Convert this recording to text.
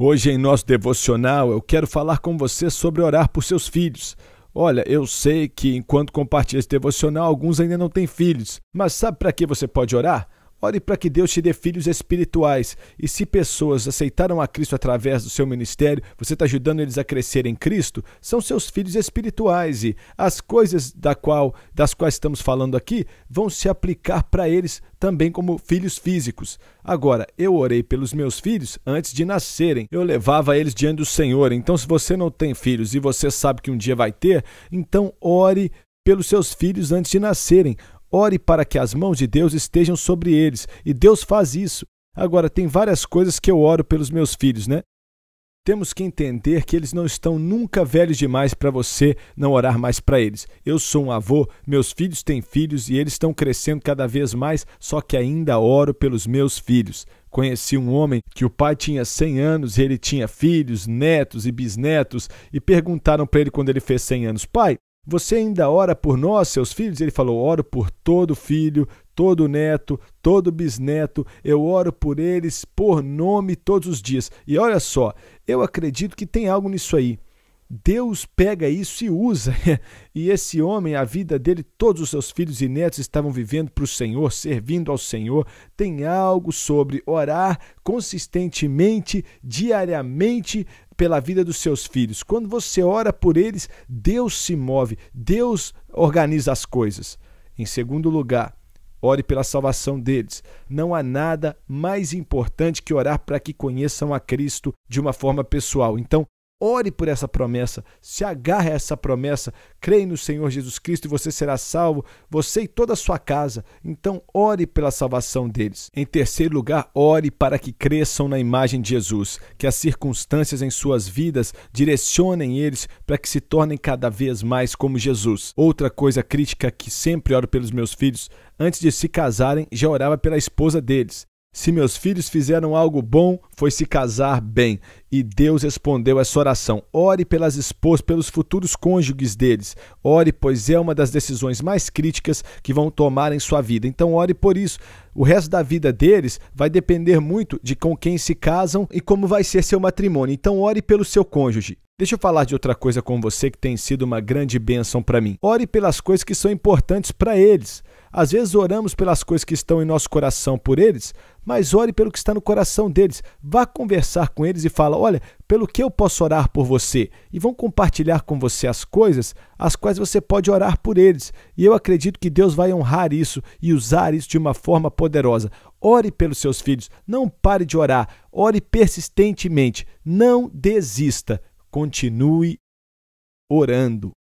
Hoje, em nosso devocional, eu quero falar com você sobre orar por seus filhos. Olha, eu sei que enquanto compartilha esse devocional, alguns ainda não têm filhos, mas sabe para que você pode orar? Ore para que Deus te dê filhos espirituais. E se pessoas aceitaram a Cristo através do seu ministério, você está ajudando eles a crescer em Cristo, são seus filhos espirituais. E as coisas da qual, das quais estamos falando aqui vão se aplicar para eles também como filhos físicos. Agora, eu orei pelos meus filhos antes de nascerem. Eu levava eles diante do Senhor. Então, se você não tem filhos e você sabe que um dia vai ter, então ore pelos seus filhos antes de nascerem. Ore para que as mãos de Deus estejam sobre eles, e Deus faz isso. Agora, tem várias coisas que eu oro pelos meus filhos, né? Temos que entender que eles não estão nunca velhos demais para você não orar mais para eles. Eu sou um avô, meus filhos têm filhos e eles estão crescendo cada vez mais, só que ainda oro pelos meus filhos. Conheci um homem que o pai tinha 100 anos e ele tinha filhos, netos e bisnetos, e perguntaram para ele quando ele fez 100 anos: Pai, você ainda ora por nós, seus filhos? Ele falou: Oro por todo filho, todo neto, todo bisneto, eu oro por eles por nome todos os dias. E olha só, eu acredito que tem algo nisso aí. Deus pega isso e usa. E esse homem, a vida dele, todos os seus filhos e netos estavam vivendo para o Senhor, servindo ao Senhor. Tem algo sobre orar consistentemente, diariamente, pela vida dos seus filhos, quando você ora por eles, Deus se move, Deus organiza as coisas. Em segundo lugar, ore pela salvação deles. Não há nada mais importante que orar para que conheçam a Cristo de uma forma pessoal. Então, Ore por essa promessa, se agarre a essa promessa, creia no Senhor Jesus Cristo e você será salvo, você e toda a sua casa. Então, ore pela salvação deles. Em terceiro lugar, ore para que cresçam na imagem de Jesus, que as circunstâncias em suas vidas direcionem eles para que se tornem cada vez mais como Jesus. Outra coisa crítica que sempre oro pelos meus filhos, antes de se casarem, já orava pela esposa deles. Se meus filhos fizeram algo bom, foi se casar bem. E Deus respondeu essa oração. Ore pelas esposas, pelos futuros cônjuges deles. Ore, pois é uma das decisões mais críticas que vão tomar em sua vida. Então, ore por isso. O resto da vida deles vai depender muito de com quem se casam e como vai ser seu matrimônio. Então, ore pelo seu cônjuge. Deixa eu falar de outra coisa com você que tem sido uma grande bênção para mim. Ore pelas coisas que são importantes para eles. Às vezes oramos pelas coisas que estão em nosso coração por eles, mas ore pelo que está no coração deles. Vá conversar com eles e fala: "Olha, pelo que eu posso orar por você?" E vão compartilhar com você as coisas as quais você pode orar por eles. E eu acredito que Deus vai honrar isso e usar isso de uma forma poderosa. Ore pelos seus filhos, não pare de orar, ore persistentemente, não desista, continue orando.